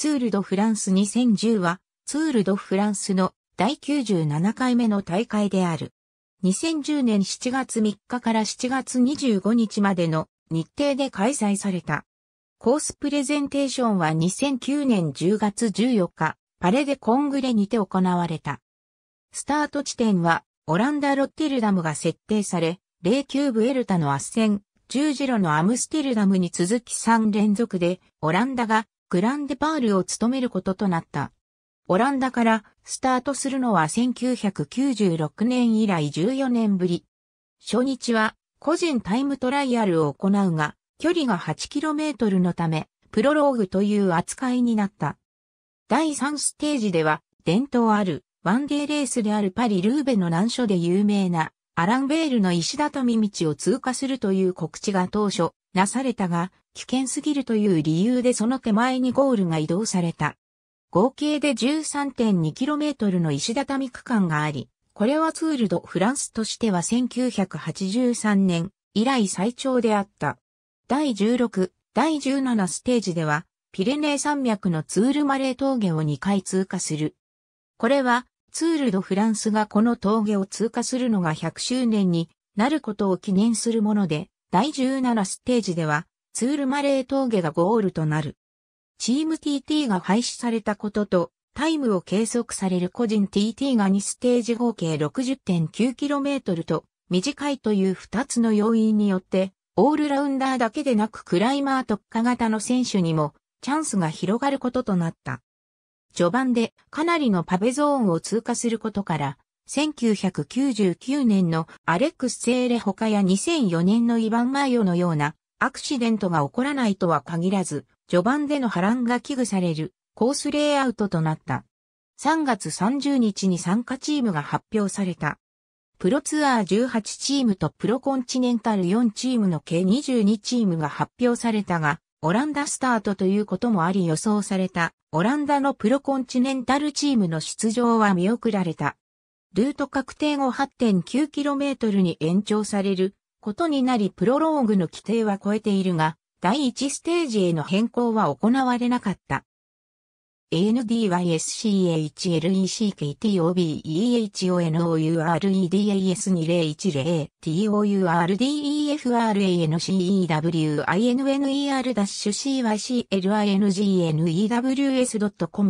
ツール・ド・フランス2010は、ツール・ド・フランスの第97回目の大会である。2010年7月3日から7月25日までの日程で開催された。コースプレゼンテーションは2009年10月14日、パレデコングレにて行われた。スタート地点は、オランダ・ロッテルダムが設定され、レキューブエルタの圧戦、十字路のアムステルダムに続き3連続で、オランダがグランデパールを務めることとなった。オランダからスタートするのは1996年以来14年ぶり。初日は個人タイムトライアルを行うが、距離が 8km のため、プロローグという扱いになった。第3ステージでは、伝統あるワンデーレースであるパリ・ルーベの難所で有名なアランベールの石畳道を通過するという告知が当初なされたが、危険すぎるという理由でその手前にゴールが移動された。合計で 13.2km の石畳区間があり、これはツールドフランスとしては1983年以来最長であった。第16、第17ステージでは、ピレネー山脈のツールマレー峠を2回通過する。これは、ツールドフランスがこの峠を通過するのが100周年になることを記念するもので、第17ステージでは、ツールマレー峠がゴールとなる。チーム TT が廃止されたことと、タイムを計測される個人 TT が2ステージ合計 60.9km と短いという2つの要因によって、オールラウンダーだけでなくクライマー特化型の選手にもチャンスが広がることとなった。序盤でかなりのパベゾーンを通過することから、1999年のアレックス・セーレ他や2004年のイヴァン・マイオのようなアクシデントが起こらないとは限らず、序盤での波乱が危惧されるコースレイアウトとなった。3月30日に参加チームが発表された。プロツアー18チームとプロコンチネンタル4チームの計22チームが発表されたが、オランダスタートということもあり予想された、オランダのプロコンチネンタルチームの出場は見送られた。ルート確定後 8.9km に延長されることになりプロローグの規定は超えているが、第1ステージへの変更は行われなかった。a n d y s c h e l e c h l e c a t o u r e d a y s n i l e h t o u n e r s c o m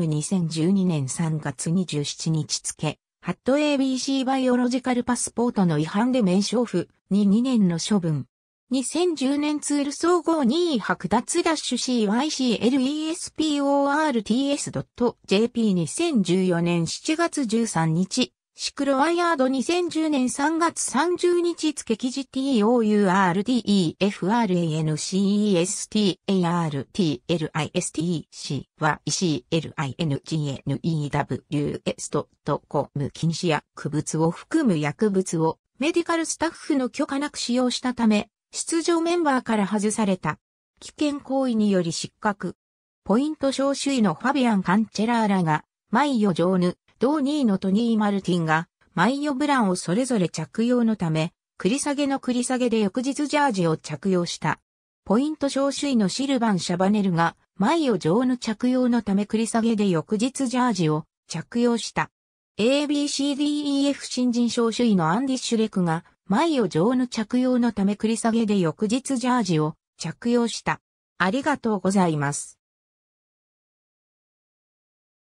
2012年3月27日付。ハット ABC バイオロジカルパスポートの違反で名称府に2年の処分。2010年ツール総合2位剥奪ダッシュ CYCLESPORTS.jp2014 年7月13日シクロワイヤード2010年3月30日付記事 t o u r d e f r a n c e s t a r t l i s t c は eclingnews.com 禁止薬物を含む薬物をメディカルスタッフの許可なく使用したため、出場メンバーから外された。危険行為により失格。ポイント招集医のファビアン・カンチェラーラが、マイヨ・ジョーヌ、同2位のトニー・マルティンが、マイヨブランをそれぞれ着用のため、繰り下げの繰り下げで翌日ジャージを着用した。ポイント小首位のシルバン・シャバネルが、マイヨーの着用のため繰り下げで翌日ジャージを着用した。ABCDEF 新人賞首位のアンディッシュレクが、マイジョーの着用のため繰り下げで翌日ジャージを着用した。ありがとうございます。